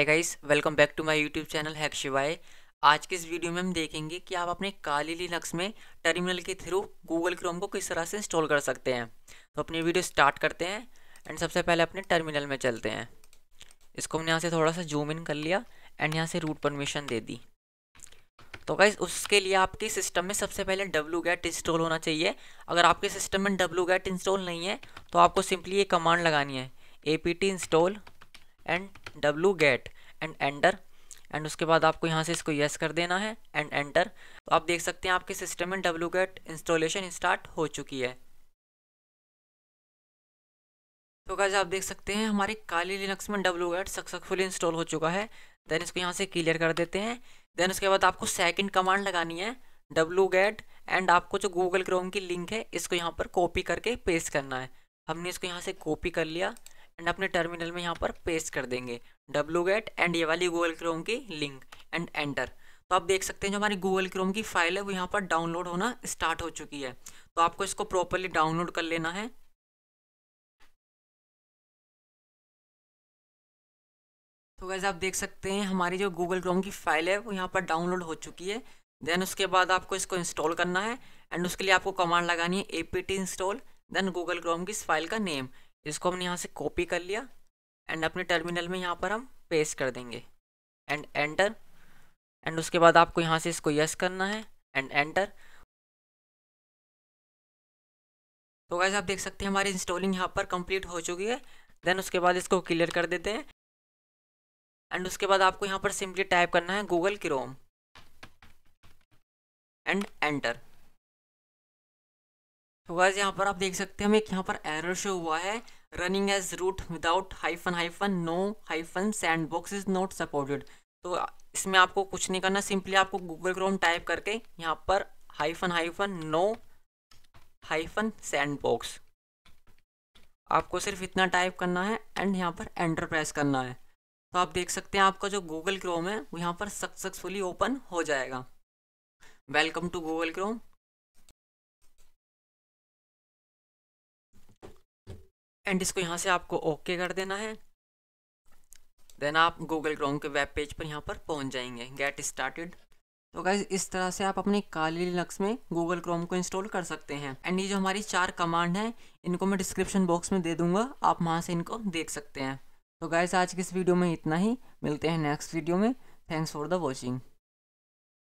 है guys welcome back to my YouTube channel hack Shivay आज के इस वीडियो में हम देखेंगे कि आप अपने काली लिनक्स में टर्मिनल के थ्रू गूगल क्रोम को किस तरह से इंस्टॉल कर सकते हैं तो अपनी वीडियो स्टार्ट करते हैं एंड सबसे पहले अपने टर्मिनल में चलते हैं इसको हमने यहाँ से थोड़ा सा जूम इन कर लिया एंड यहाँ से रूट परमिशन दे दी तो गाइज उसके लिए आपके सिस्टम में सबसे पहले डब्ल्यू गैट इंस्टॉल होना चाहिए अगर आपके सिस्टम में डब्ल्यू गैट इंस्टॉल नहीं है तो आपको सिंपली ये कमांड लगानी है ए इंस्टॉल एंड डब्लू गेट एंड एंटर एंड उसके बाद आपको यहाँ से इसको येस कर देना है एंड एंटर तो आप देख सकते हैं आपके सिस्टम में डब्लू गेट इंस्टॉलेशन स्टार्ट हो चुकी है तो क्या आप देख सकते हैं हमारे काली लिनक्स में डब्लू गेट सक्सेसफुली इंस्टॉल हो चुका है देन इसको यहाँ से क्लियर कर देते हैं देन उसके बाद आपको सेकेंड कमांड लगानी है डब्लू गेट एंड आपको जो गूगल क्रोम की लिंक है इसको यहाँ पर कॉपी करके पेस्ट करना है हमने इसको यहाँ से कॉपी कर लिया एंड अपने टर्मिनल में यहाँ पर पेस्ट कर देंगे डब्ल्यू गेट एंड ये वाली गूगल क्रोम की लिंक एंड एंटर तो आप देख सकते हैं जो हमारी गूगल क्रोम की फाइल है वो यहाँ पर डाउनलोड होना स्टार्ट हो चुकी है तो आपको इसको प्रॉपरली डाउनलोड कर लेना है तो वैसे आप देख सकते हैं हमारी जो गूगल क्रोम की फाइल है वो यहाँ पर डाउनलोड हो चुकी है देन उसके बाद आपको इसको इंस्टॉल करना है एंड उसके लिए आपको कमांड लगानी है ए इंस्टॉल देन गूगल क्रोम की इस फाइल का नेम इसको हमने यहाँ से कॉपी कर लिया एंड अपने टर्मिनल में यहाँ पर हम पेस्ट कर देंगे एंड एंटर एंड उसके बाद आपको यहाँ से इसको यस करना है एंड एंटर तो वैसे आप देख सकते हैं हमारी इंस्टॉलिंग यहाँ पर कंप्लीट हो चुकी है देन उसके बाद इसको क्लियर कर देते हैं एंड उसके बाद आपको यहाँ पर सिंपली टाइप करना है गूगल क्रोम एंड एंटर तो वैसे यहाँ पर आप देख सकते हैं हमें यहाँ पर एरर शो हुआ है running as root without hyphen hyphen no hyphen sandbox is not supported तो इसमें आपको कुछ नहीं करना सिंपली आपको गूगल क्रोम टाइप करके यहाँ पर hyphen hyphen no hyphen sandbox आपको सिर्फ इतना टाइप करना है एंड यहाँ पर एंटर प्रेस करना है तो आप देख सकते हैं आपका जो गूगल क्रोम है वो यहाँ पर सक्सेसफुली ओपन हो जाएगा welcome to Google Chrome and इसको यहाँ से आपको ओके कर देना है देन आप गूगल क्रोम के वेब पेज पर यहाँ पर पहुँच जाएंगे गेट स्टार्टेड तो गाइज इस तरह से आप अपने काली लिनक्स में गूगल क्रोम को इंस्टॉल कर सकते हैं एंड ये जो हमारी चार कमांड हैं इनको मैं डिस्क्रिप्शन बॉक्स में दे दूंगा आप वहाँ से इनको देख सकते हैं तो गाइज आज की इस वीडियो में इतना ही मिलते हैं नेक्स्ट वीडियो में थैंक्स फॉर द वॉचिंग